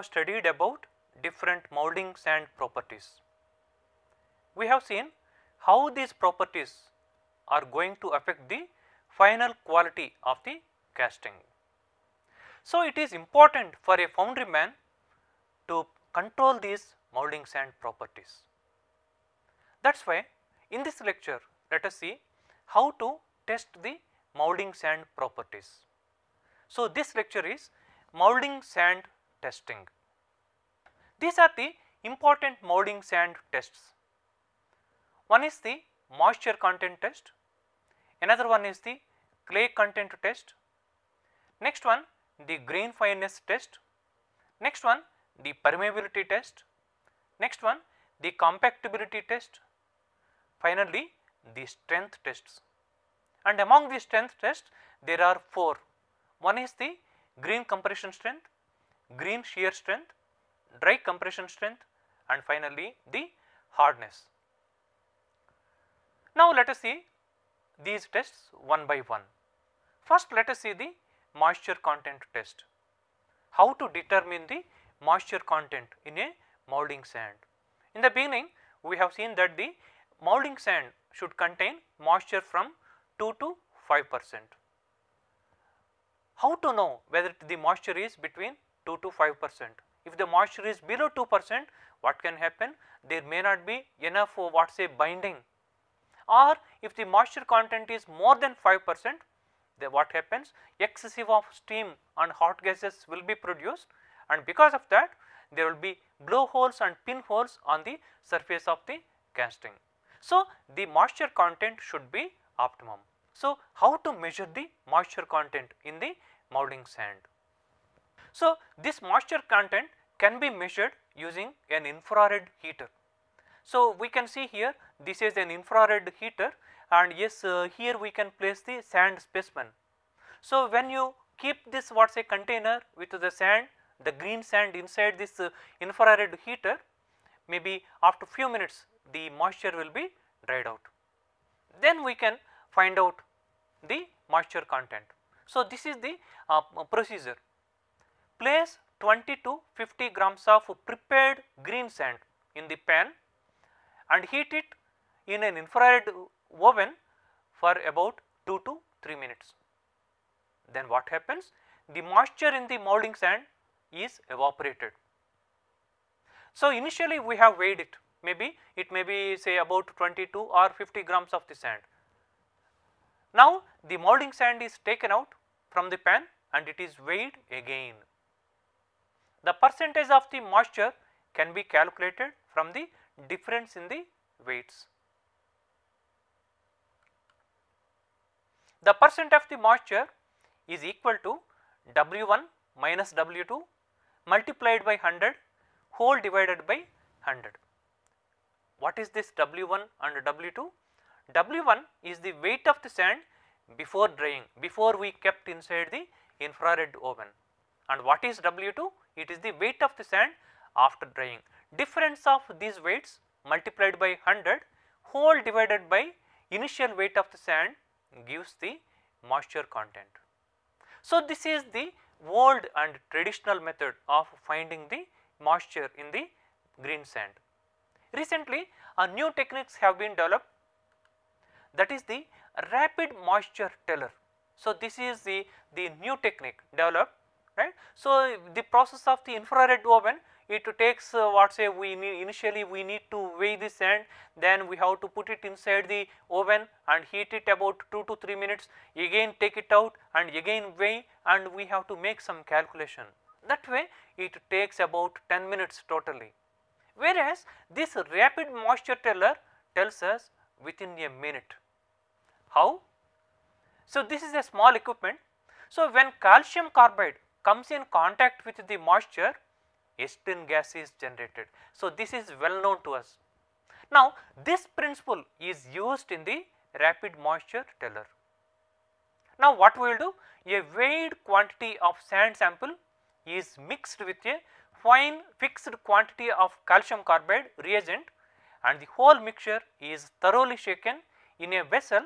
have studied about different mouldings and properties. We have seen how these properties are going to affect the final quality of the casting. So, it is important for a foundryman to control these mouldings and properties. That is why in this lecture let us see how to test the mouldings and properties. So, this lecture is moulding sand testing. These are the important molding sand tests. One is the moisture content test, another one is the clay content test, next one the grain fineness test, next one the permeability test, next one the compactability test, finally the strength tests. And among the strength tests there are 4, one is the green compression strength, green shear strength, dry compression strength and finally the hardness. Now let us see these tests one by one. First let us see the moisture content test. How to determine the moisture content in a moulding sand. In the beginning we have seen that the moulding sand should contain moisture from 2 to 5 percent. How to know whether the moisture is between 2 to 5 percent. If the moisture is below 2 percent, what can happen? There may not be enough uh, what say binding or if the moisture content is more than 5 percent, then what happens? Excessive of steam and hot gases will be produced and because of that there will be blowholes and pinholes on the surface of the casting. So, the moisture content should be optimum. So, how to measure the moisture content in the molding sand? So, this moisture content can be measured using an infrared heater. So, we can see here this is an infrared heater and yes uh, here we can place the sand specimen. So, when you keep this what say container with the sand the green sand inside this uh, infrared heater maybe after few minutes the moisture will be dried out. Then we can find out the moisture content. So, this is the uh, procedure place 20 to 50 grams of prepared green sand in the pan and heat it in an infrared oven for about 2 to 3 minutes. Then what happens? The moisture in the molding sand is evaporated. So, initially we have weighed it maybe it may be say about 22 or 50 grams of the sand. Now, the molding sand is taken out from the pan and it is weighed again. The percentage of the moisture can be calculated from the difference in the weights. The percent of the moisture is equal to W1 minus W2 multiplied by 100 whole divided by 100. What is this W1 and W2? W1 is the weight of the sand before drying, before we kept inside the infrared oven and what is W2? It is the weight of the sand after drying. Difference of these weights multiplied by 100 whole divided by initial weight of the sand gives the moisture content. So, this is the old and traditional method of finding the moisture in the green sand. Recently, a new techniques have been developed that is the rapid moisture teller. So, this is the, the new technique developed right. So, the process of the infrared oven it takes uh, what say we need initially we need to weigh the sand then we have to put it inside the oven and heat it about 2 to 3 minutes again take it out and again weigh and we have to make some calculation. That way it takes about 10 minutes totally. Whereas, this rapid moisture teller tells us within a minute. How? So, this is a small equipment. So, when calcium carbide comes in contact with the moisture h gas is generated. So, this is well known to us. Now, this principle is used in the rapid moisture teller. Now, what we will do? A weighed quantity of sand sample is mixed with a fine fixed quantity of calcium carbide reagent and the whole mixture is thoroughly shaken in a vessel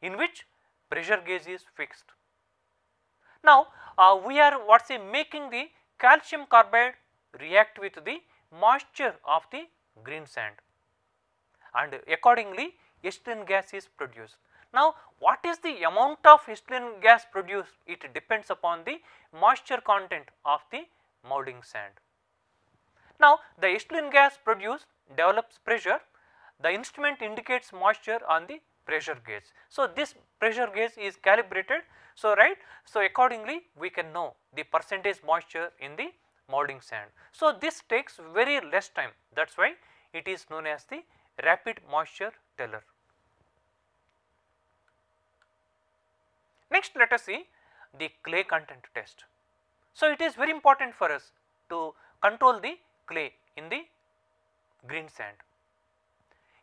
in which pressure gauge is fixed. Now, uh, we are what say making the calcium carbide react with the moisture of the green sand and accordingly ethylene gas is produced. Now, what is the amount of ethylene gas produced? It depends upon the moisture content of the molding sand. Now, the ethylene gas produced develops pressure, the instrument indicates moisture on the pressure gauge. So, this pressure gauge is calibrated. So, right. So, accordingly we can know the percentage moisture in the molding sand. So, this takes very less time that is why it is known as the rapid moisture teller. Next let us see the clay content test. So, it is very important for us to control the clay in the green sand.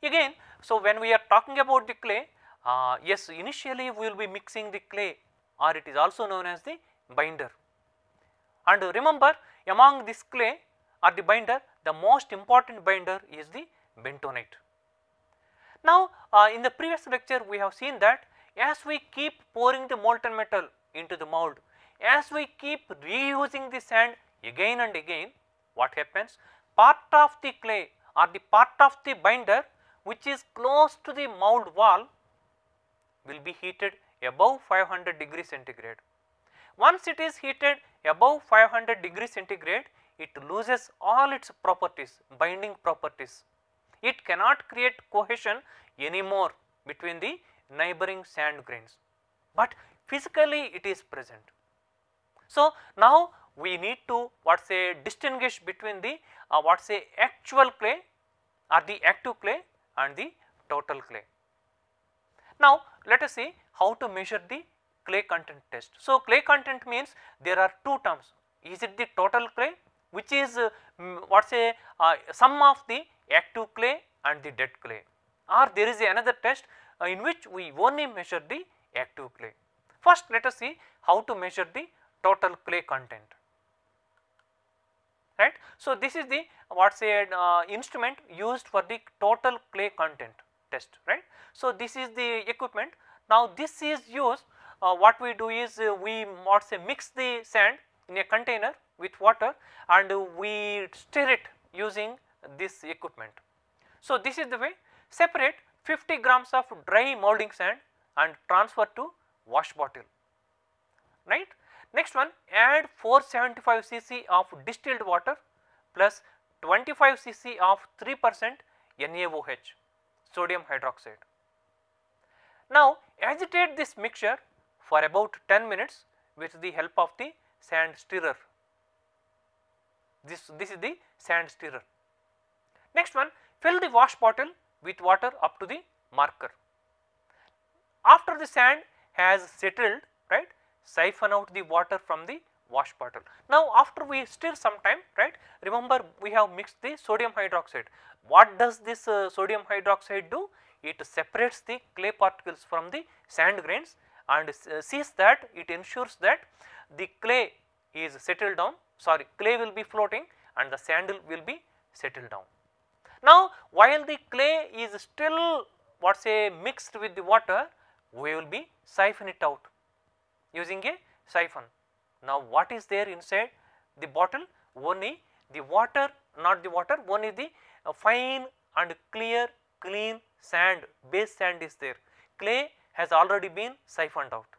Again, so when we are talking about the clay, uh, yes initially we will be mixing the clay or it is also known as the binder. And remember among this clay or the binder, the most important binder is the bentonite. Now, uh, in the previous lecture we have seen that as we keep pouring the molten metal into the mold, as we keep reusing the sand again and again, what happens? Part of the clay or the part of the binder which is close to the mould wall will be heated above 500 degree centigrade. Once it is heated above 500 degree centigrade, it loses all its properties, binding properties. It cannot create cohesion anymore between the neighboring sand grains, but physically it is present. So, now we need to what say distinguish between the uh, what say actual clay or the active clay and the total clay. Now, let us see how to measure the clay content test. So, clay content means there are two terms is it the total clay which is uh, what is a uh, sum of the active clay and the dead clay or there is another test uh, in which we only measure the active clay. First let us see how to measure the total clay content right. So, this is the what said uh, instrument used for the total clay content test right. So, this is the equipment now this is used uh, what we do is uh, we what say mix the sand in a container with water and we stir it using this equipment. So, this is the way separate 50 grams of dry molding sand and transfer to wash bottle right. Next one add 475 cc of distilled water plus 25 cc of 3 percent NaOH sodium hydroxide. Now agitate this mixture for about 10 minutes with the help of the sand stirrer. This, this is the sand stirrer. Next one fill the wash bottle with water up to the marker. After the sand has settled right siphon out the water from the wash bottle. Now, after we stir some time, right, remember we have mixed the sodium hydroxide. What does this uh, sodium hydroxide do? It separates the clay particles from the sand grains and uh, sees that it ensures that the clay is settled down, sorry clay will be floating and the sand will be settled down. Now, while the clay is still what say mixed with the water, we will be siphon it out using a siphon. Now, what is there inside the bottle? Only the water, not the water, only the uh, fine and clear clean sand, base sand is there. Clay has already been siphoned out.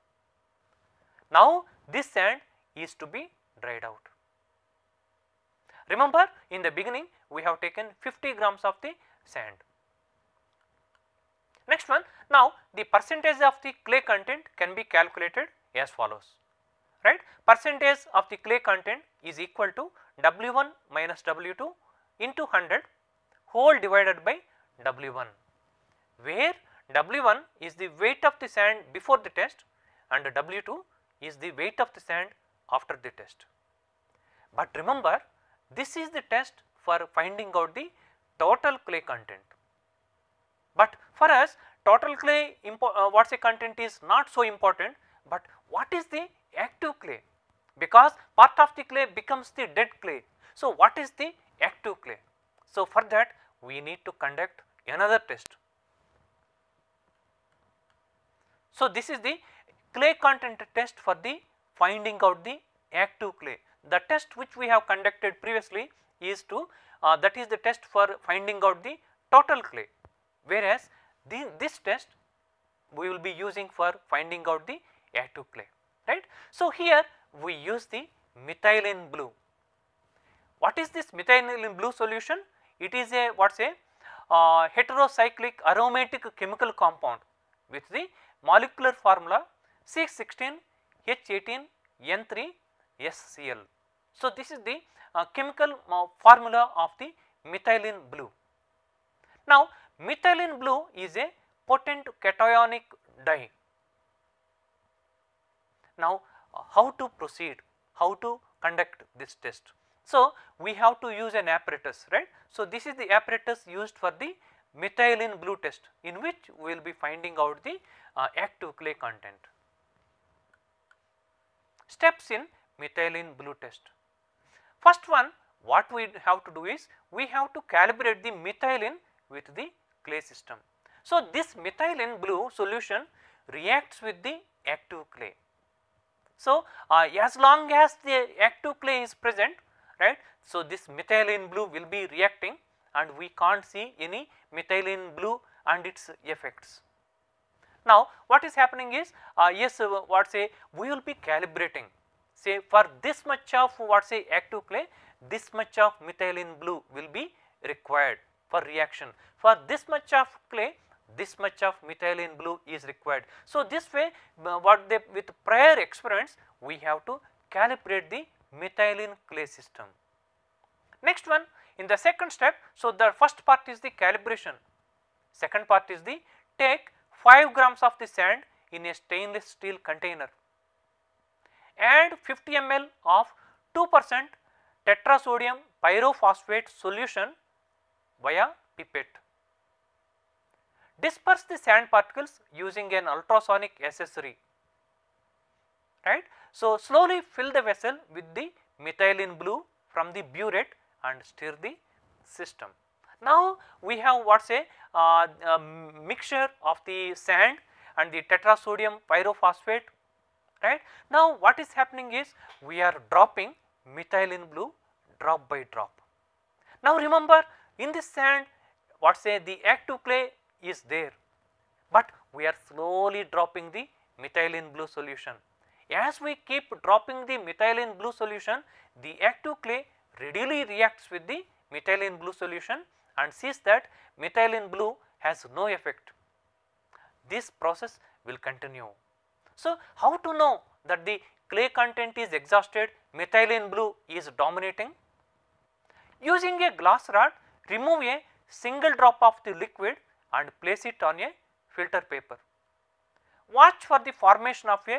Now, this sand is to be dried out. Remember in the beginning we have taken 50 grams of the sand. Next one, now the percentage of the clay content can be calculated as follows right percentage of the clay content is equal to W1 minus W2 into 100 whole divided by W1 where W1 is the weight of the sand before the test and W2 is the weight of the sand after the test. But remember this is the test for finding out the total clay content. But for us total clay uh, what say content is not so important, but what is the active clay? Because part of the clay becomes the dead clay. So, what is the active clay? So, for that we need to conduct another test. So, this is the clay content test for the finding out the active clay. The test which we have conducted previously is to uh, that is the test for finding out the total clay, whereas the, this test we will be using for finding out the a to clay, right. So, here we use the methylene blue. What is this methylene blue solution? It is a what is a uh, heterocyclic aromatic chemical compound with the molecular formula c 16 h 18 n 3 scl So, this is the uh, chemical uh, formula of the methylene blue. Now, methylene blue is a potent cationic dye now, uh, how to proceed, how to conduct this test. So, we have to use an apparatus right. So, this is the apparatus used for the methylene blue test in which we will be finding out the uh, active clay content. Steps in methylene blue test. First one what we have to do is we have to calibrate the methylene with the clay system. So, this methylene blue solution reacts with the active clay. So, uh, as long as the active clay is present right. So, this methylene blue will be reacting and we can't see any methylene blue and its effects. Now, what is happening is uh, yes uh, what say we will be calibrating say for this much of what say active clay this much of methylene blue will be required for reaction. For this much of clay this much of methylene blue is required. So, this way uh, what they with prior experiments we have to calibrate the methylene clay system. Next one in the second step, so the first part is the calibration, second part is the take 5 grams of the sand in a stainless steel container and 50 ml of 2 percent tetrasodium pyrophosphate solution via pipette disperse the sand particles using an ultrasonic accessory right. So, slowly fill the vessel with the methylene blue from the burette and stir the system. Now, we have what say uh, a mixture of the sand and the tetrasodium pyrophosphate right. Now, what is happening is we are dropping methylene blue drop by drop. Now, remember in this sand what say the active clay is there, but we are slowly dropping the methylene blue solution. As we keep dropping the methylene blue solution, the active clay readily reacts with the methylene blue solution and sees that methylene blue has no effect. This process will continue. So, how to know that the clay content is exhausted, methylene blue is dominating? Using a glass rod, remove a single drop of the liquid and place it on a filter paper. Watch for the formation of a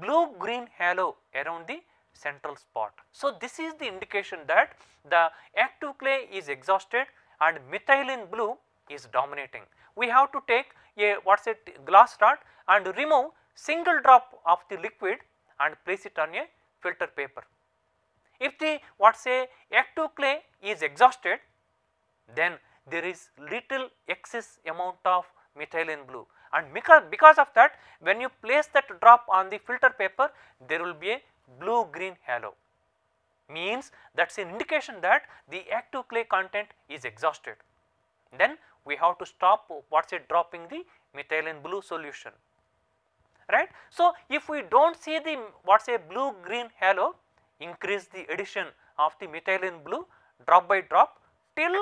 blue green halo around the central spot. So, this is the indication that the active clay is exhausted and methylene blue is dominating. We have to take a what is it glass rod and remove single drop of the liquid and place it on a filter paper. If the what say active clay is exhausted then there is little excess amount of methylene blue and because, because of that when you place that drop on the filter paper there will be a blue green halo means that is an indication that the active clay content is exhausted. Then we have to stop what is it dropping the methylene blue solution right. So, if we do not see the what is a blue green halo increase the addition of the methylene blue drop by drop till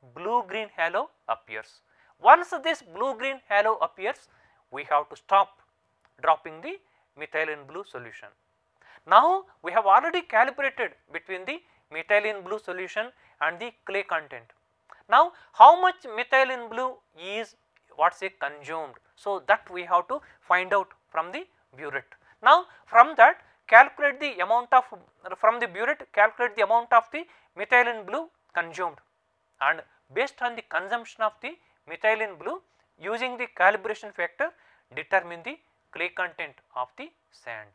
Hmm. blue green halo appears. Once this blue green halo appears, we have to stop dropping the methylene blue solution. Now, we have already calibrated between the methylene blue solution and the clay content. Now, how much methylene blue is what say consumed. So, that we have to find out from the burette. Now, from that calculate the amount of from the burette calculate the amount of the methylene blue consumed and based on the consumption of the methylene blue using the calibration factor determine the clay content of the sand.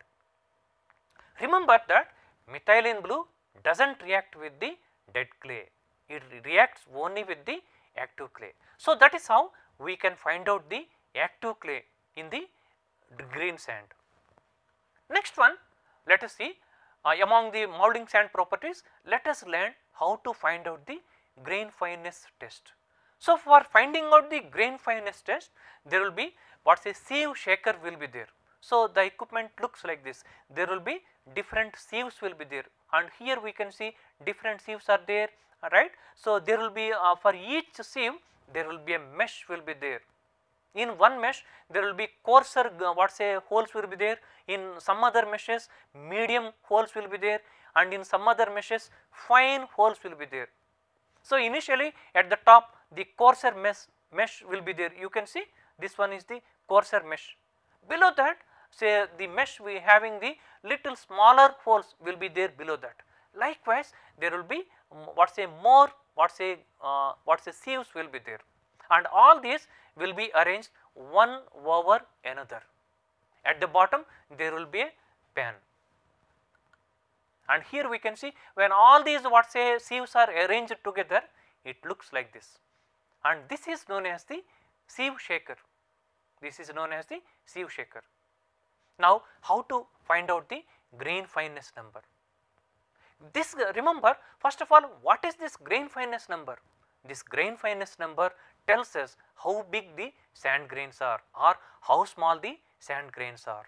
Remember that methylene blue does not react with the dead clay, it reacts only with the active clay. So, that is how we can find out the active clay in the green sand. Next one let us see uh, among the molding sand properties let us learn how to find out the grain fineness test. So, for finding out the grain fineness test there will be what is a sieve shaker will be there. So, the equipment looks like this there will be different sieves will be there and here we can see different sieves are there right. So, there will be uh, for each sieve there will be a mesh will be there. In one mesh there will be coarser uh, what say holes will be there, in some other meshes medium holes will be there and in some other meshes fine holes will be there. So, initially at the top the coarser mesh, mesh will be there you can see this one is the coarser mesh. Below that say the mesh we having the little smaller holes will be there below that. Likewise there will be what say more what say uh, what say sieves will be there and all these will be arranged one over another. At the bottom there will be a pan. And here we can see when all these what say sieves are arranged together, it looks like this. And this is known as the sieve shaker. This is known as the sieve shaker. Now, how to find out the grain fineness number? This uh, remember first of all what is this grain fineness number? This grain fineness number tells us how big the sand grains are or how small the sand grains are.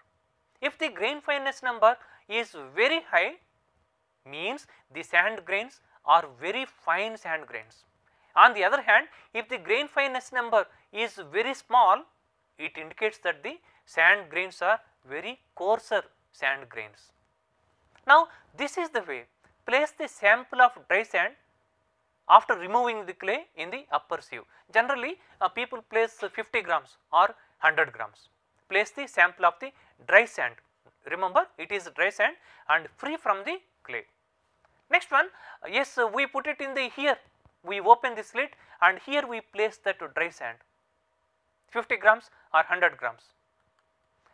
If the grain fineness number is very high means the sand grains are very fine sand grains. On the other hand, if the grain fineness number is very small, it indicates that the sand grains are very coarser sand grains. Now, this is the way place the sample of dry sand after removing the clay in the upper sieve. Generally, uh, people place 50 grams or 100 grams. Place the sample of the dry sand. Remember, it is dry sand and free from the clay. Next one, uh, yes, uh, we put it in the here, we open the slit and here we place that dry sand 50 grams or 100 grams.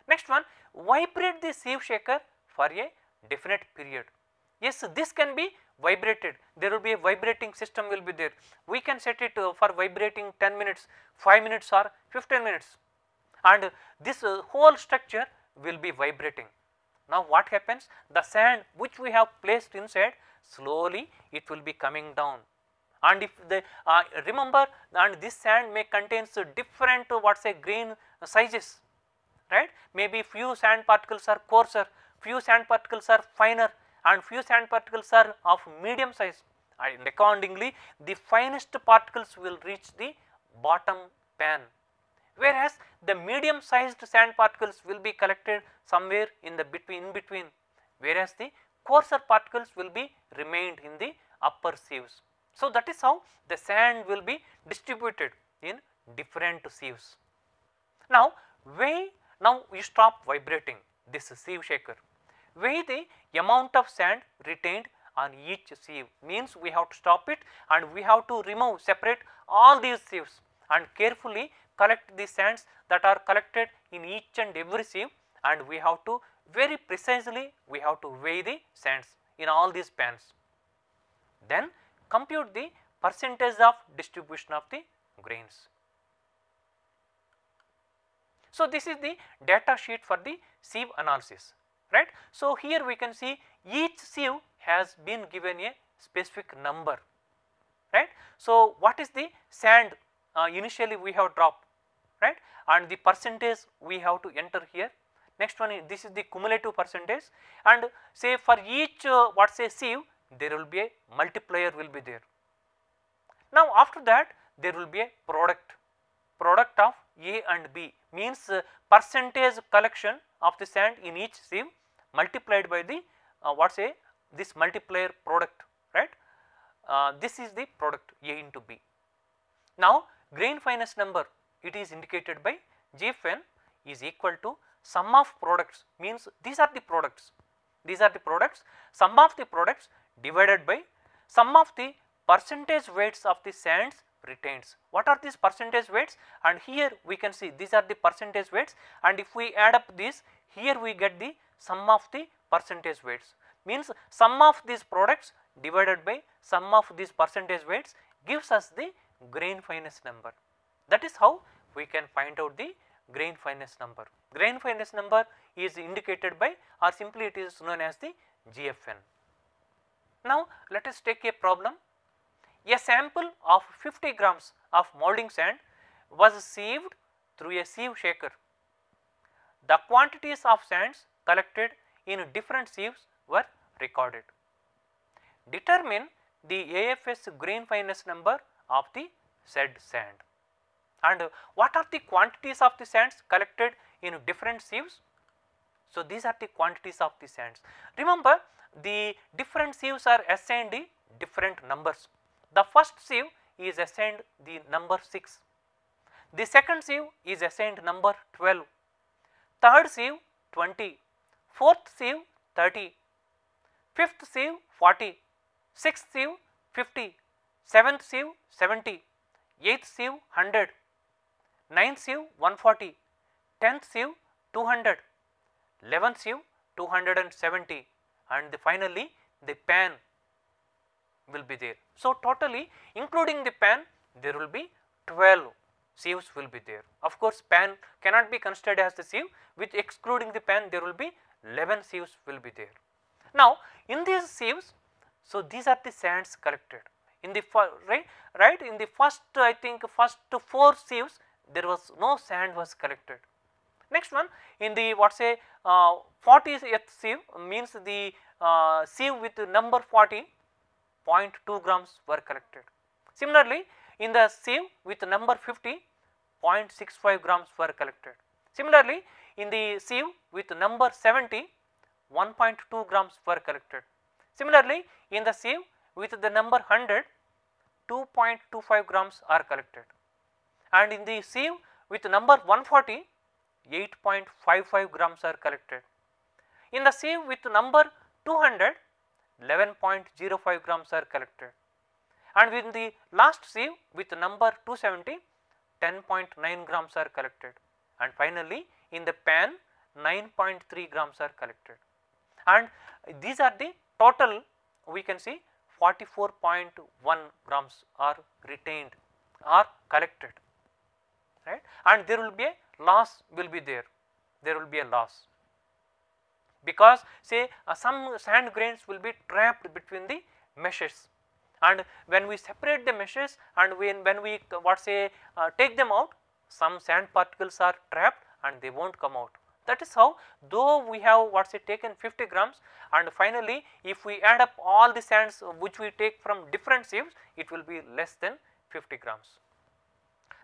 Next one, vibrate the sieve shaker for a definite period. Yes, this can be vibrated, there will be a vibrating system will be there. We can set it uh, for vibrating 10 minutes, 5 minutes or 15 minutes and this whole structure will be vibrating. Now, what happens? The sand which we have placed inside slowly it will be coming down and if the uh, remember and this sand may contains different uh, what say grain sizes right maybe few sand particles are coarser few sand particles are finer and few sand particles are of medium size and accordingly the finest particles will reach the bottom pan whereas the medium sized sand particles will be collected somewhere in the between in between whereas the coarser particles will be remained in the upper sieves. So, that is how the sand will be distributed in different sieves. Now, weigh now you stop vibrating this sieve shaker, weigh the amount of sand retained on each sieve means we have to stop it and we have to remove separate all these sieves and carefully collect the sands that are collected in each and every seam and we have to very precisely we have to weigh the sands in all these pans. Then compute the percentage of distribution of the grains. So, this is the data sheet for the sieve analysis right. So, here we can see each sieve has been given a specific number right. So, what is the sand uh, initially we have drop, right and the percentage we have to enter here. Next one is this is the cumulative percentage and say for each uh, what say sieve there will be a multiplier will be there. Now after that there will be a product, product of A and B means uh, percentage collection of the sand in each sieve multiplied by the uh, what say this multiplier product right. Uh, this is the product A into B. Now grain fineness number it is indicated by Gfn is equal to sum of products means these are the products, these are the products sum of the products divided by sum of the percentage weights of the sands retains. What are these percentage weights and here we can see these are the percentage weights and if we add up these here we get the sum of the percentage weights means sum of these products divided by sum of these percentage weights gives us the grain fineness number. That is how we can find out the grain fineness number. Grain fineness number is indicated by or simply it is known as the GFN. Now, let us take a problem. A sample of 50 grams of moulding sand was sieved through a sieve shaker. The quantities of sands collected in different sieves were recorded. Determine the AFS grain fineness number of the said sand. And what are the quantities of the sands collected in different sieves? So, these are the quantities of the sands. Remember the different sieves are assigned different numbers. The first sieve is assigned the number 6, the second sieve is assigned number 12, third sieve 20, fourth sieve 30, fifth sieve 40, sixth sieve 50, 7th sieve 70, 8th sieve 100, 9th sieve 140, 10th sieve 200, 11th sieve 270 and the finally the pan will be there. So, totally including the pan there will be 12 sieves will be there. Of course, pan cannot be considered as the sieve With excluding the pan there will be 11 sieves will be there. Now, in these sieves, so these are the sands collected in the right right in the first I think first four sieves there was no sand was collected. Next one in the what say uh, 40th sieve means the uh, sieve with number 40 0.2 grams were collected. Similarly, in the sieve with number 50 0.65 grams were collected. Similarly, in the sieve with number 70 1.2 grams were collected. Similarly, in the sieve with the number 100 2.25 grams are collected and in the sieve with number 140 8.55 grams are collected. In the sieve with number 200 11.05 grams are collected and in the last sieve with number 270 10.9 grams are collected and finally in the pan 9.3 grams are collected and these are the total we can see 44.1 grams are retained are collected right and there will be a loss will be there there will be a loss because say uh, some sand grains will be trapped between the meshes and when we separate the meshes and when, when we what say uh, take them out some sand particles are trapped and they will not come out that is how though we have what say taken 50 grams and finally, if we add up all the sands which we take from different sieves it will be less than 50 grams.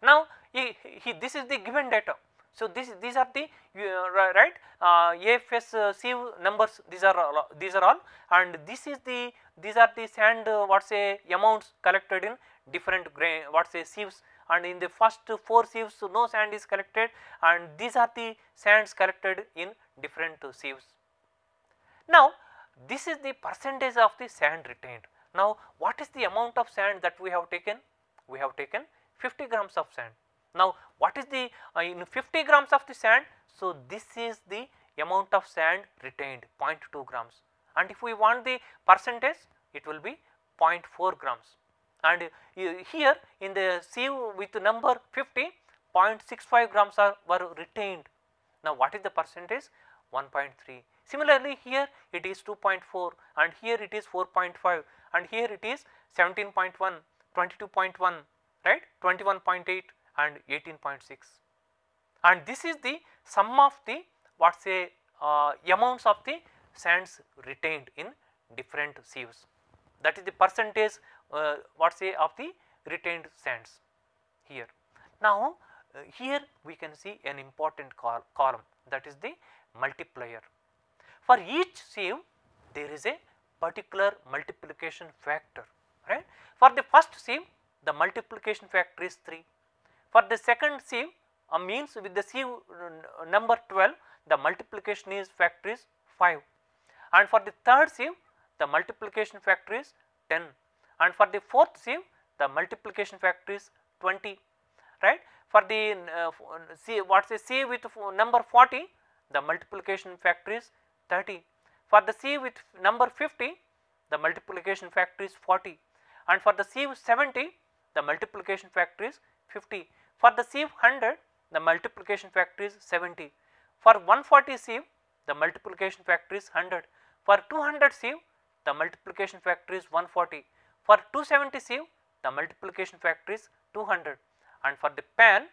Now, he, he, this is the given data. So, this, these are the uh, right uh, AFS uh, sieve numbers these are all, uh, these are all and this is the these are the sand uh, what say amounts collected in different grain what say sieves and in the first four sieves no sand is collected and these are the sands collected in different sieves. Now, this is the percentage of the sand retained. Now, what is the amount of sand that we have taken? We have taken 50 grams of sand. Now, what is the uh, in 50 grams of the sand? So, this is the amount of sand retained 0.2 grams and if we want the percentage it will be 0.4 grams and uh, here in the sieve with number 50 0.65 grams are were retained. Now, what is the percentage? 1.3. Similarly, here it is 2.4 and here it is 4.5 and here it is 17.1, 22.1, right, 21.8 and 18.6. And this is the sum of the what say uh, amounts of the sands retained in different sieves. That is the percentage uh, what say of the retained sands here. Now, uh, here we can see an important col column that is the multiplier. For each sieve there is a particular multiplication factor right. For the first sieve the multiplication factor is 3. For the second sieve uh, means with the sieve uh, uh, number 12 the multiplication is factor is 5 and for the third sieve the multiplication factor is 10 and for the fourth sieve the multiplication factor is 20 right. For the uh, uh sieve what is the sieve with number 40 the multiplication factor is 30. For the sieve with number 50 the multiplication factor is 40 and for the sieve 70 the multiplication factor is 50. For the sieve 100 the multiplication factor is 70. For 140 sieve the multiplication factor is 100. For 200 sieve the multiplication factor is 140. For 270 sieve the multiplication factor is 200 and for the pan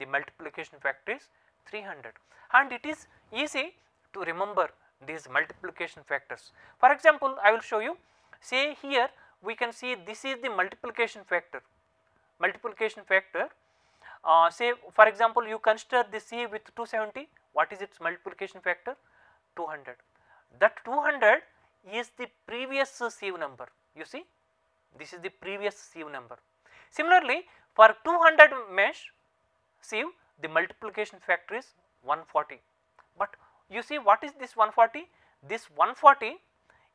the multiplication factor is 300 and it is easy to remember these multiplication factors. For example, I will show you say here we can see this is the multiplication factor, multiplication factor uh, say for example, you consider the C with 270 what is its multiplication factor 200 that 200 is the previous sieve number you see this is the previous sieve number. Similarly, for 200 mesh sieve, the multiplication factor is 140. But you see what is this 140? This 140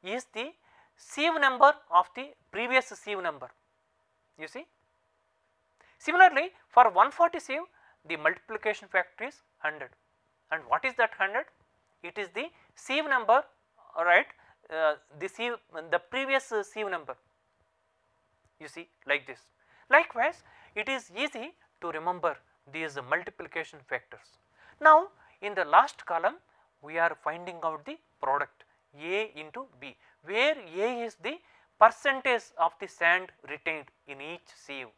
is the sieve number of the previous sieve number, you see. Similarly, for 140 sieve, the multiplication factor is 100 and what is that 100? It is the sieve number, right, uh, the sieve, the previous sieve number you see like this. Likewise, it is easy to remember these multiplication factors. Now, in the last column we are finding out the product A into B where A is the percentage of the sand retained in each sieve.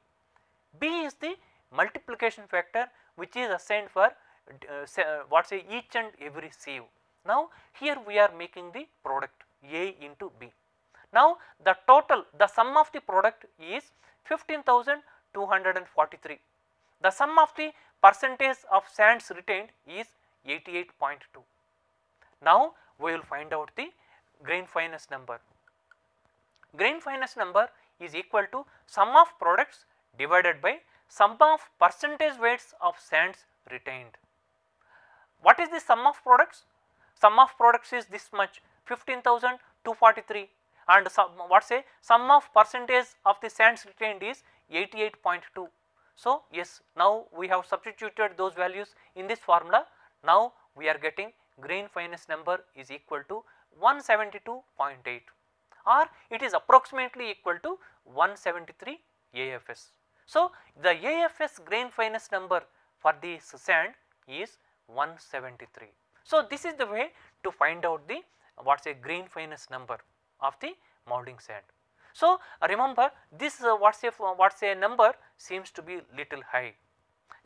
B is the multiplication factor which is assigned for uh, say, uh, what say each and every sieve. Now, here we are making the product A into B. Now, the total the sum of the product is 15,243. The sum of the percentage of sands retained is 88.2. Now, we will find out the grain fineness number. Grain fineness number is equal to sum of products divided by sum of percentage weights of sands retained. What is the sum of products? Sum of products is this much 15,243 and some what say sum of percentage of the sands retained is 88.2. So, yes now we have substituted those values in this formula now we are getting grain fineness number is equal to 172.8 or it is approximately equal to 173 AFS. So, the AFS grain fineness number for this sand is 173. So, this is the way to find out the what is a grain fineness number of the molding sand. So, remember this uh, what say what say number seems to be little high.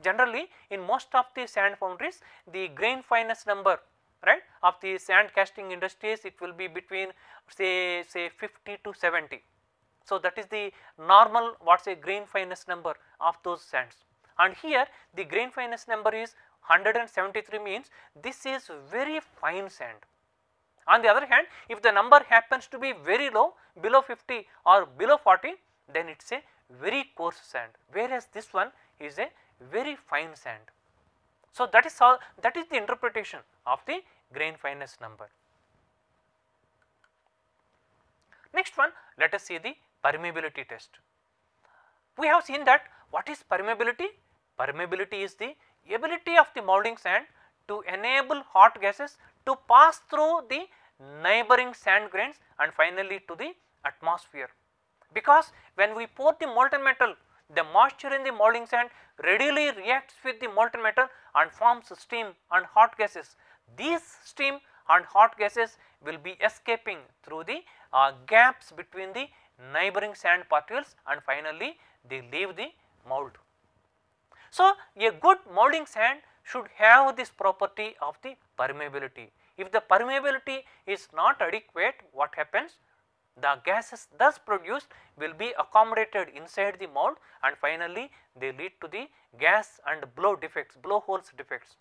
Generally in most of the sand foundries the grain fineness number right of the sand casting industries it will be between say say 50 to 70. So, that is the normal what say grain fineness number of those sands and here the grain fineness number is 173 means this is very fine sand on the other hand, if the number happens to be very low below 50 or below 40, then it is a very coarse sand, whereas this one is a very fine sand. So, that is all that is the interpretation of the grain fineness number. Next one, let us see the permeability test. We have seen that what is permeability? Permeability is the ability of the molding sand to enable hot gases to pass through the neighboring sand grains and finally to the atmosphere. Because when we pour the molten metal, the moisture in the molding sand readily reacts with the molten metal and forms steam and hot gases. These steam and hot gases will be escaping through the uh, gaps between the neighboring sand particles and finally they leave the mold. So, a good molding sand should have this property of the permeability. If the permeability is not adequate, what happens? The gases thus produced will be accommodated inside the mold and finally, they lead to the gas and blow defects, blow holes defects.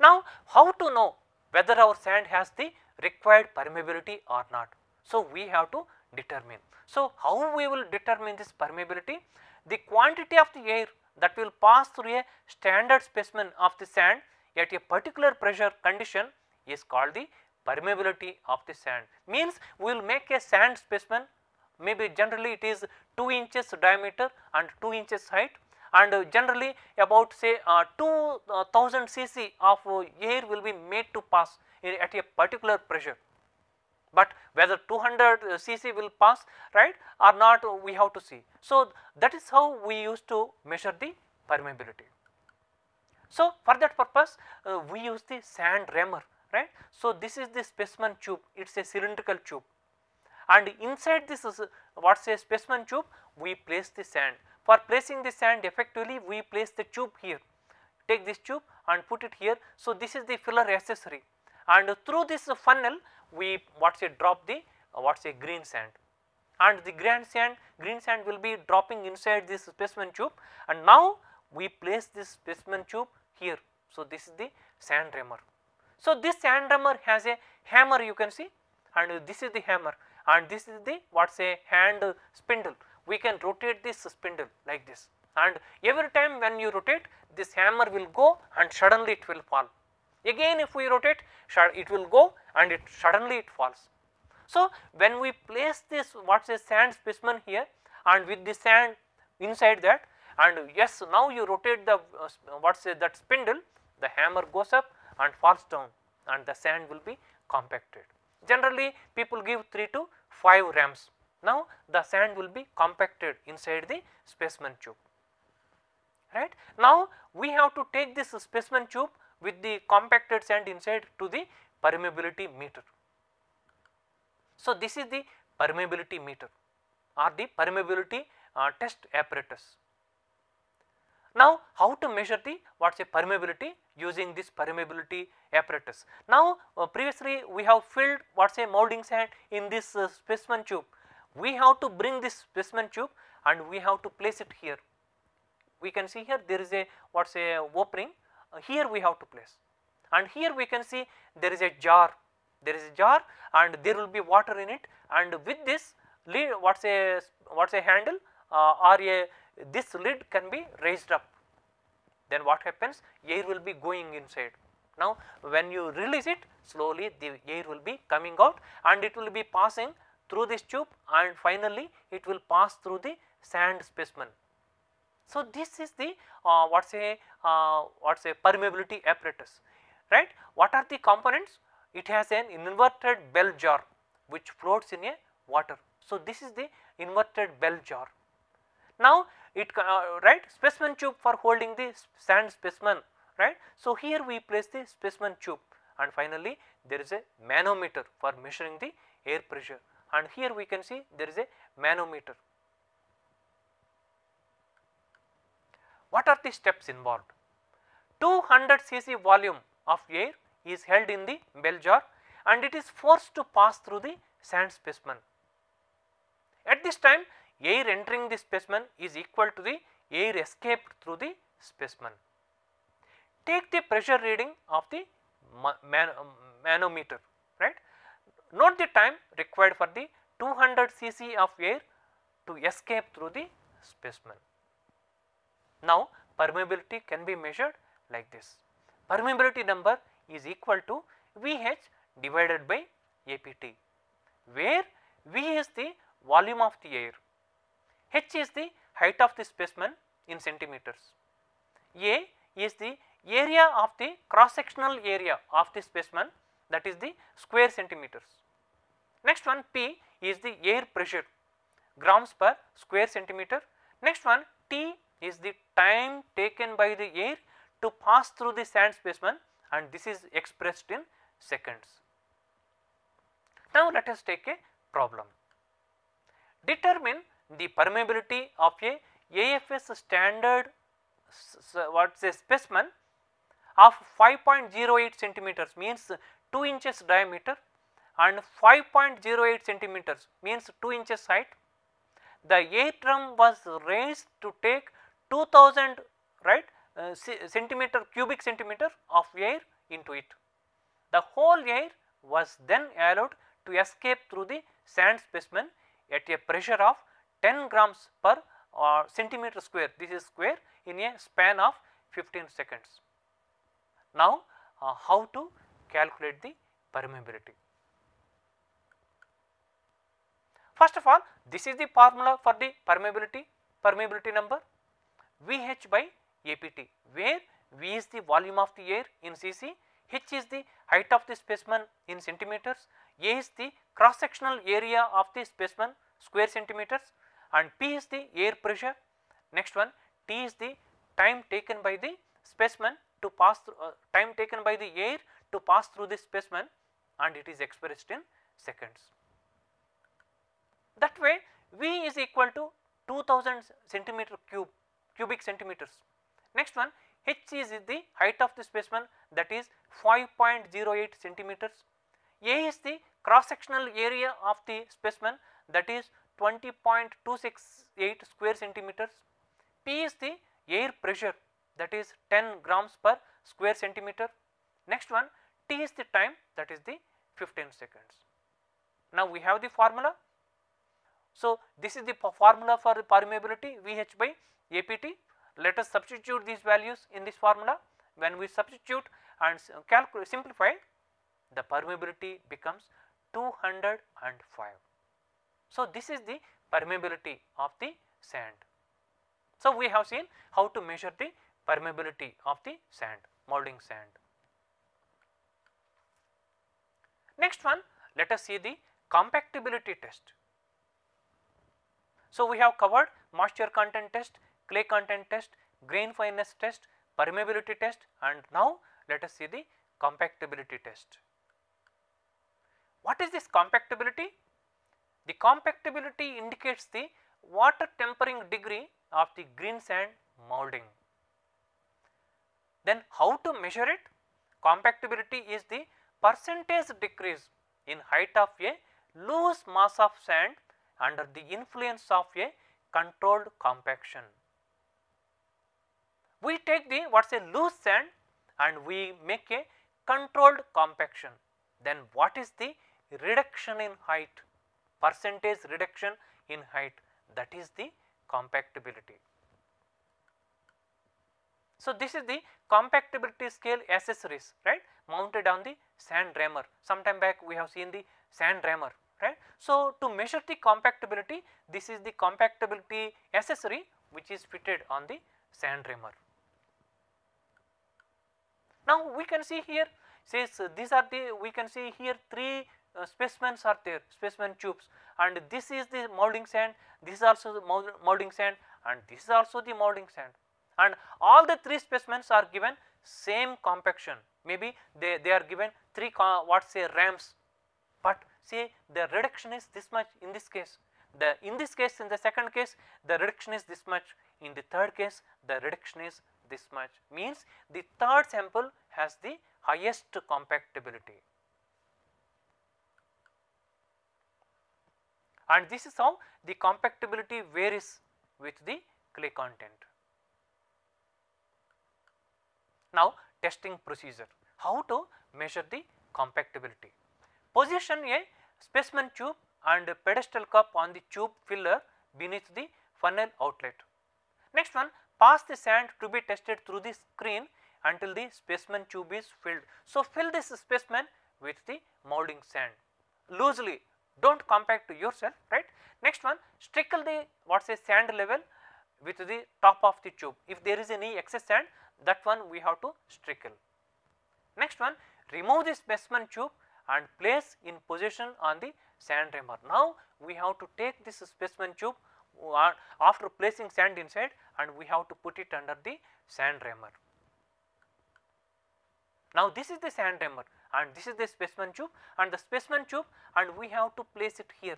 Now, how to know whether our sand has the required permeability or not? So, we have to determine. So, how we will determine this permeability? The quantity of the air that will pass through a standard specimen of the sand at a particular pressure condition is called the permeability of the sand means we will make a sand specimen maybe generally it is 2 inches diameter and 2 inches height and generally about say uh, 2000 uh, cc of air will be made to pass at a particular pressure. But whether 200 cc will pass right or not we have to see. So, that is how we used to measure the permeability. So, for that purpose uh, we use the sand rammer right. So, this is the specimen tube it is a cylindrical tube and inside this what is a specimen tube we place the sand. For placing the sand effectively we place the tube here take this tube and put it here. So, this is the filler accessory and through this funnel we what say drop the what say green sand and the green sand green sand will be dropping inside this specimen tube and now we place this specimen tube here. So, this is the sand rammer. So, this sand drummer has a hammer you can see and this is the hammer and this is the what is a hand spindle. We can rotate this spindle like this and every time when you rotate this hammer will go and suddenly it will fall. Again if we rotate it will go and it suddenly it falls. So, when we place this what is a sand specimen here and with the sand inside that and yes now you rotate the uh, say that spindle the hammer goes up and falls down and the sand will be compacted. Generally people give 3 to 5 rams. Now the sand will be compacted inside the specimen tube. Right? Now we have to take this specimen tube with the compacted sand inside to the permeability meter. So this is the permeability meter or the permeability uh, test apparatus. Now, how to measure the what is a permeability using this permeability apparatus. Now, uh, previously we have filled what is a molding sand in this uh, specimen tube. We have to bring this specimen tube and we have to place it here. We can see here there is a what is a opening uh, here we have to place and here we can see there is a jar, there is a jar and there will be water in it and with this what is a what is a handle uh, or a this lid can be raised up then what happens air will be going inside. Now, when you release it slowly the air will be coming out and it will be passing through this tube and finally, it will pass through the sand specimen. So, this is the uh, what say uh, what say permeability apparatus right. What are the components? It has an inverted bell jar which floats in a water. So, this is the inverted bell jar. Now, it uh, right specimen tube for holding the sand specimen right. So, here we place the specimen tube and finally, there is a manometer for measuring the air pressure and here we can see there is a manometer. What are the steps involved? 200 cc volume of air is held in the bell jar and it is forced to pass through the sand specimen. At this time air entering the specimen is equal to the air escaped through the specimen. Take the pressure reading of the man um, manometer, right. Note the time required for the 200 cc of air to escape through the specimen. Now, permeability can be measured like this. Permeability number is equal to VH divided by APT, where V is the volume of the air h is the height of the specimen in centimeters, a is the area of the cross sectional area of the specimen that is the square centimeters. Next one P is the air pressure grams per square centimeter. Next one T is the time taken by the air to pass through the sand specimen and this is expressed in seconds. Now, let us take a problem. Determine the permeability of a AFS standard what say specimen of 5.08 centimeters means 2 inches diameter and 5.08 centimeters means 2 inches height. The atrium drum was raised to take 2000 right uh, centimeter cubic centimeter of air into it. The whole air was then allowed to escape through the sand specimen at a pressure of 10 grams per uh, centimeter square this is square in a span of 15 seconds. Now, uh, how to calculate the permeability? First of all this is the formula for the permeability permeability number VH by APT where V is the volume of the air in cc, H is the height of the specimen in centimeters, A is the cross sectional area of the specimen square centimeters and P is the air pressure. Next one T is the time taken by the specimen to pass through uh, time taken by the air to pass through the specimen and it is expressed in seconds. That way V is equal to 2000 centimeter cube cubic centimeters. Next one H is the height of the specimen that is 5.08 centimeters. A is the cross sectional area of the specimen that is 20.268 square centimeters. P is the air pressure that is 10 grams per square centimeter. Next one T is the time that is the 15 seconds. Now, we have the formula. So, this is the formula for permeability VH by APT. Let us substitute these values in this formula. When we substitute and simplify, the permeability becomes 205. So, this is the permeability of the sand. So, we have seen how to measure the permeability of the sand, molding sand. Next one, let us see the compactability test. So, we have covered moisture content test, clay content test, grain fineness test, permeability test and now let us see the compactability test. What is this compactability? The compactability indicates the water tempering degree of the green sand molding. Then how to measure it? Compactability is the percentage decrease in height of a loose mass of sand under the influence of a controlled compaction. We take the what is a loose sand and we make a controlled compaction. Then what is the reduction in height? percentage reduction in height that is the compactability. So, this is the compactability scale accessories right mounted on the sand rammer sometime back we have seen the sand rammer right. So, to measure the compactability this is the compactability accessory which is fitted on the sand rammer. Now, we can see here says these are the we can see here three uh, specimens are there, specimen tubes and this is the moulding sand, this is also the moulding sand and this is also the moulding sand and all the three specimens are given same compaction maybe they, they are given three what say rams but see the reduction is this much in this case the in this case in the second case the reduction is this much in the third case the reduction is this much means the third sample has the highest compactability and this is how the compactability varies with the clay content. Now, testing procedure how to measure the compactability. Position a specimen tube and pedestal cup on the tube filler beneath the funnel outlet. Next one pass the sand to be tested through the screen until the specimen tube is filled. So, fill this specimen with the molding sand. Loosely do not compact to yourself right. Next one strickle the what say sand level with the top of the tube if there is any excess sand that one we have to strickle. Next one remove the specimen tube and place in position on the sand rammer. Now, we have to take this specimen tube uh, after placing sand inside and we have to put it under the sand rammer. Now, this is the sand rammer and this is the specimen tube and the specimen tube and we have to place it here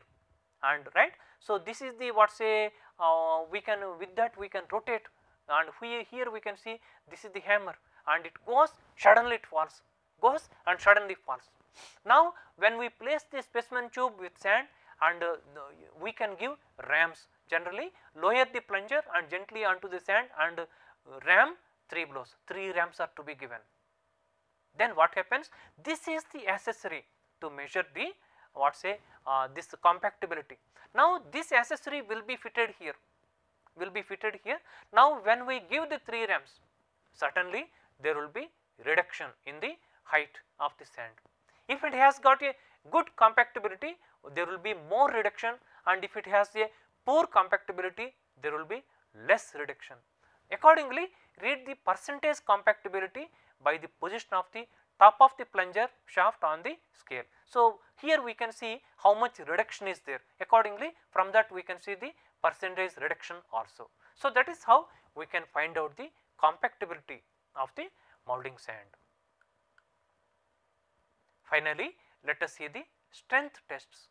and right. So, this is the what say uh, we can with that we can rotate and we here we can see this is the hammer and it goes suddenly it falls goes and suddenly falls. Now, when we place the specimen tube with sand and uh, we can give rams generally lower the plunger and gently onto the sand and uh, ram 3 blows 3 rams are to be given. Then what happens? This is the accessory to measure the what say uh, this compactability. Now, this accessory will be fitted here, will be fitted here. Now, when we give the 3 rams, certainly there will be reduction in the height of the sand. If it has got a good compactability, there will be more reduction and if it has a poor compactability, there will be less reduction. Accordingly, read the percentage compactability by the position of the top of the plunger shaft on the scale. So, here we can see how much reduction is there accordingly from that we can see the percentage reduction also. So, that is how we can find out the compactability of the moulding sand. Finally, let us see the strength tests.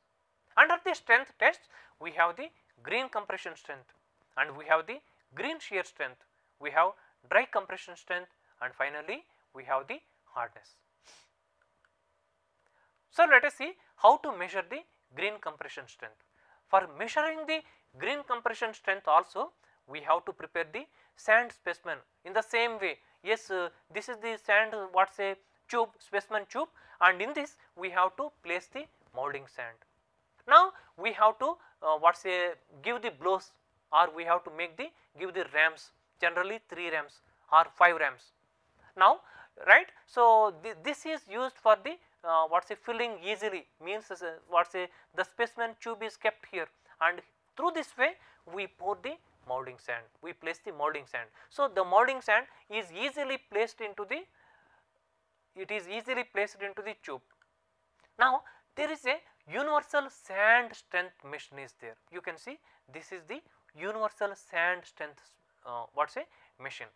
Under the strength tests, we have the green compression strength and we have the green shear strength, we have dry compression strength and finally we have the hardness. So, let us see how to measure the green compression strength. For measuring the green compression strength also we have to prepare the sand specimen in the same way. Yes, uh, this is the sand uh, what say tube specimen tube and in this we have to place the molding sand. Now, we have to uh, what say give the blows or we have to make the give the rams generally 3 rams or 5 rams. Now, right. So, th this is used for the uh, what is a filling easily means uh, what is a the specimen tube is kept here and through this way we pour the molding sand, we place the molding sand. So, the molding sand is easily placed into the, it is easily placed into the tube. Now, there is a universal sand strength machine is there. You can see this is the universal sand strength uh, what say machine.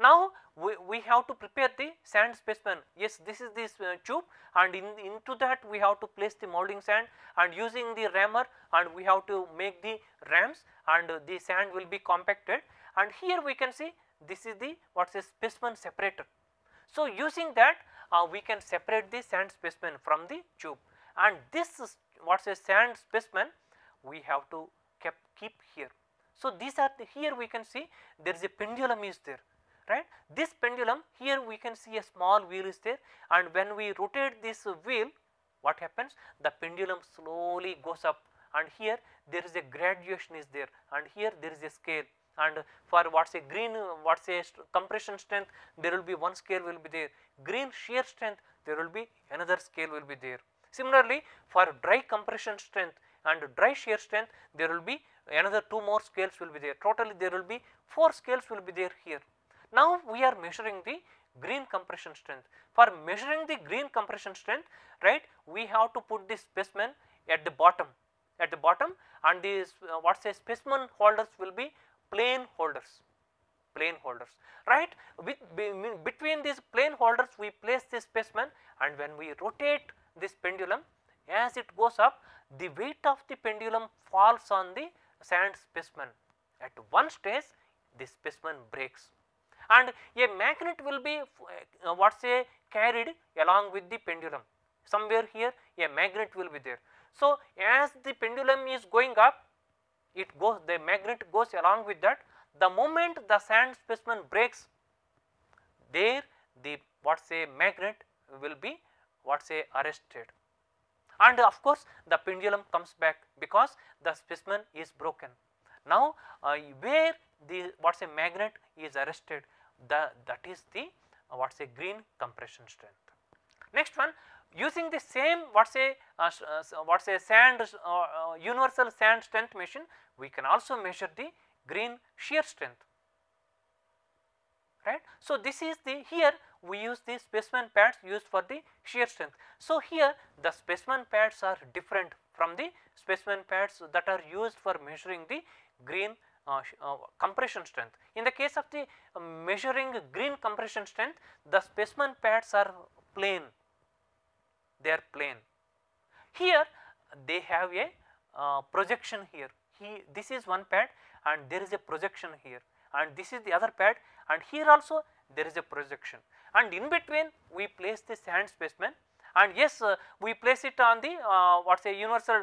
Now, we, we have to prepare the sand specimen. Yes, this is this uh, tube and in, into that we have to place the molding sand and using the rammer and we have to make the rams and the sand will be compacted and here we can see this is the what is specimen separator. So, using that uh, we can separate the sand specimen from the tube and this is what is sand specimen we have to kept keep here. So, these are the, here we can see there is a pendulum is there right. This pendulum here we can see a small wheel is there and when we rotate this wheel what happens the pendulum slowly goes up and here there is a graduation is there and here there is a scale and for what is a green what is a compression strength there will be one scale will be there green shear strength there will be another scale will be there. Similarly, for dry compression strength and dry shear strength there will be another two more scales will be there totally there will be four scales will be there here now, we are measuring the green compression strength. For measuring the green compression strength, right, we have to put the specimen at the bottom, at the bottom and these uh, what say specimen holders will be plane holders, plane holders, right. With, between these plane holders, we place the specimen and when we rotate this pendulum, as it goes up, the weight of the pendulum falls on the sand specimen. At one stage, the specimen breaks and a magnet will be uh, what say carried along with the pendulum somewhere here a magnet will be there. So, as the pendulum is going up it goes the magnet goes along with that the moment the sand specimen breaks there the what say magnet will be what say arrested and of course the pendulum comes back because the specimen is broken. Now, uh, where the what say magnet is arrested the that is the uh, what say green compression strength. Next one using the same what say uh, uh what say sand uh, uh, universal sand strength machine we can also measure the green shear strength right. So, this is the here we use the specimen pads used for the shear strength. So, here the specimen pads are different from the specimen pads that are used for measuring the green uh, uh, compression strength. In the case of the uh, measuring green compression strength, the specimen pads are plain, they are plain. Here they have a uh, projection here, he, this is one pad and there is a projection here and this is the other pad and here also there is a projection and in between we place the sand specimen and yes uh, we place it on the what is a universal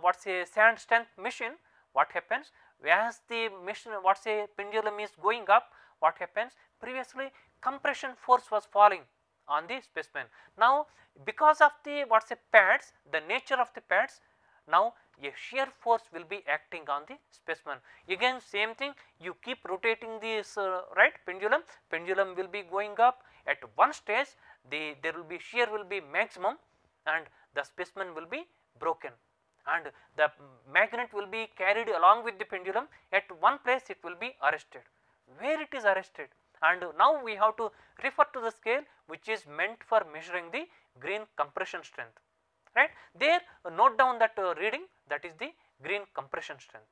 what is a sand strength machine what happens as the machine what say pendulum is going up what happens previously compression force was falling on the specimen. Now, because of the what say pads the nature of the pads now a shear force will be acting on the specimen. Again same thing you keep rotating this uh, right pendulum, pendulum will be going up at one stage the there will be shear will be maximum and the specimen will be broken and the magnet will be carried along with the pendulum at one place it will be arrested. Where it is arrested? And now we have to refer to the scale which is meant for measuring the green compression strength, right. There note down that uh, reading that is the green compression strength.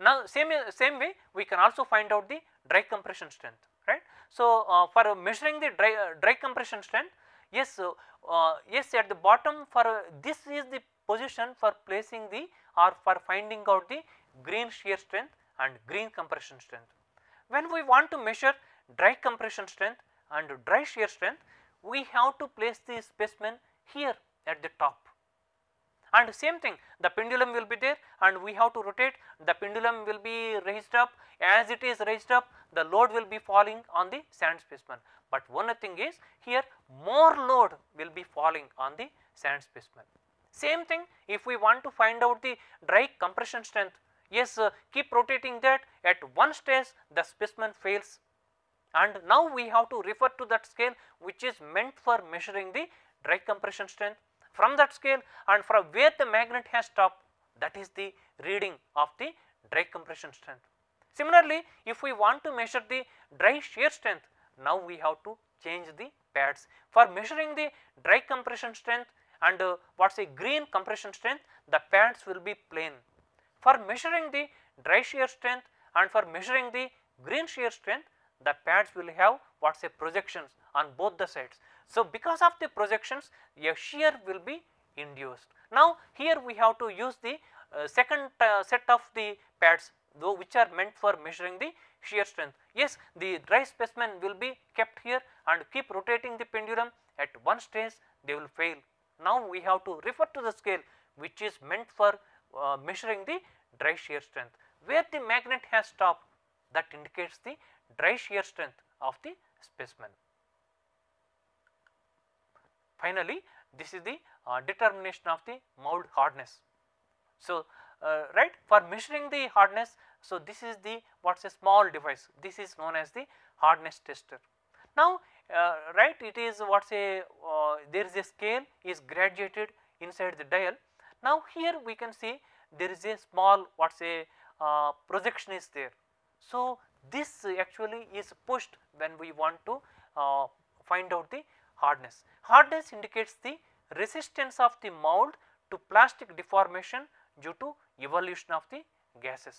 Now, same, same way we can also find out the dry compression strength, right. So, uh, for measuring the dry, uh, dry compression strength, yes, uh, uh, yes at the bottom for uh, this is the position for placing the or for finding out the green shear strength and green compression strength. When we want to measure dry compression strength and dry shear strength, we have to place the specimen here at the top. And same thing the pendulum will be there and we have to rotate the pendulum will be raised up as it is raised up the load will be falling on the sand specimen. But one thing is here more load will be falling on the sand specimen. Same thing if we want to find out the dry compression strength, yes uh, keep rotating that at one stage the specimen fails and now we have to refer to that scale which is meant for measuring the dry compression strength from that scale and from where the magnet has stopped that is the reading of the dry compression strength. Similarly, if we want to measure the dry shear strength, now we have to change the pads. For measuring the dry compression strength and uh, what is a green compression strength, the pads will be plain. For measuring the dry shear strength and for measuring the green shear strength, the pads will have what is a projections on both the sides. So, because of the projections, a shear will be induced. Now, here we have to use the uh, second uh, set of the pads though which are meant for measuring the shear strength. Yes, the dry specimen will be kept here and keep rotating the pendulum at one stage they will fail. Now, we have to refer to the scale which is meant for uh, measuring the dry shear strength. Where the magnet has stopped that indicates the dry shear strength of the specimen. Finally, this is the uh, determination of the mold hardness. So, uh, right for measuring the hardness so, this is the what is a small device this is known as the hardness tester. Now, uh, right it is what is a uh, there is a scale is graduated inside the dial. Now, here we can see there is a small what is a uh, projection is there. So, this actually is pushed when we want to uh, find out the hardness. Hardness indicates the resistance of the mold to plastic deformation due to evolution of the gases.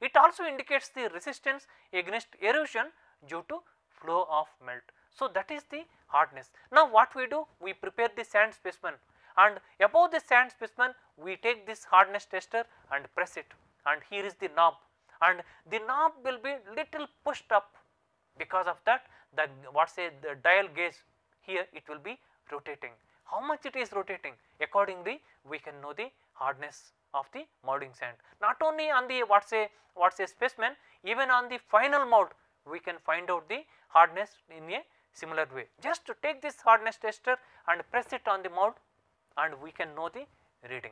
It also indicates the resistance against erosion due to flow of melt. So, that is the hardness. Now, what we do? We prepare the sand specimen and above the sand specimen we take this hardness tester and press it and here is the knob and the knob will be little pushed up because of that the what say the dial gauge here it will be rotating. How much it is rotating? Accordingly we can know the hardness of the moulding sand. Not only on the what say what say specimen, even on the final mold we can find out the hardness in a similar way. Just to take this hardness tester and press it on the mold and we can know the reading.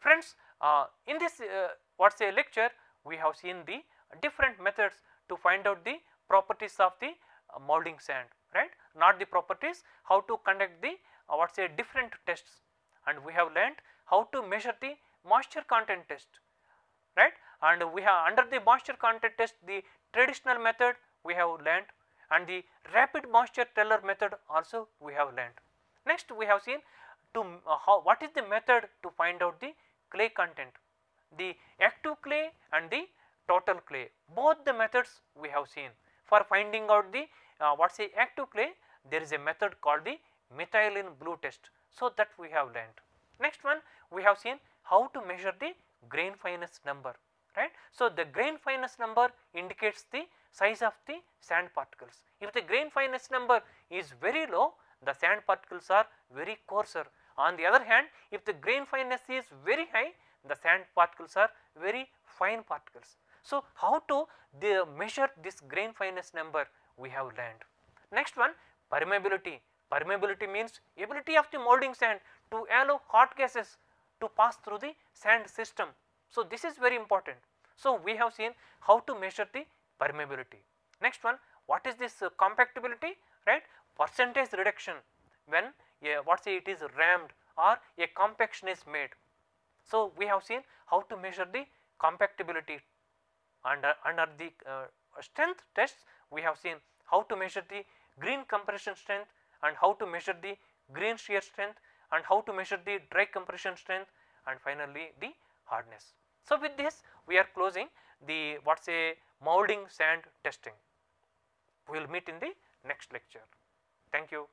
Friends, uh, in this uh, what say lecture we have seen the different methods to find out the properties of the uh, molding sand right not the properties how to conduct the or what say different tests and we have learnt how to measure the moisture content test right and we have under the moisture content test the traditional method we have learnt and the rapid moisture teller method also we have learnt. Next we have seen to uh, how what is the method to find out the clay content the active clay and the total clay both the methods we have seen for finding out the uh, what say active clay there is a method called the methylene blue test. So, that we have learned. Next one we have seen how to measure the grain fineness number right. So, the grain fineness number indicates the size of the sand particles. If the grain fineness number is very low the sand particles are very coarser. On the other hand if the grain fineness is very high the sand particles are very fine particles. So, how to measure this grain fineness number we have learned. Next one permeability Permeability means ability of the molding sand to allow hot gases to pass through the sand system. So, this is very important. So, we have seen how to measure the permeability. Next one, what is this uh, compactability? Right, percentage reduction when a, what say it is rammed or a compaction is made. So, we have seen how to measure the compactability under, under the uh, strength tests we have seen how to measure the green compression strength and how to measure the grain shear strength and how to measure the dry compression strength and finally the hardness. So, with this we are closing the what say molding sand testing. We will meet in the next lecture. Thank you.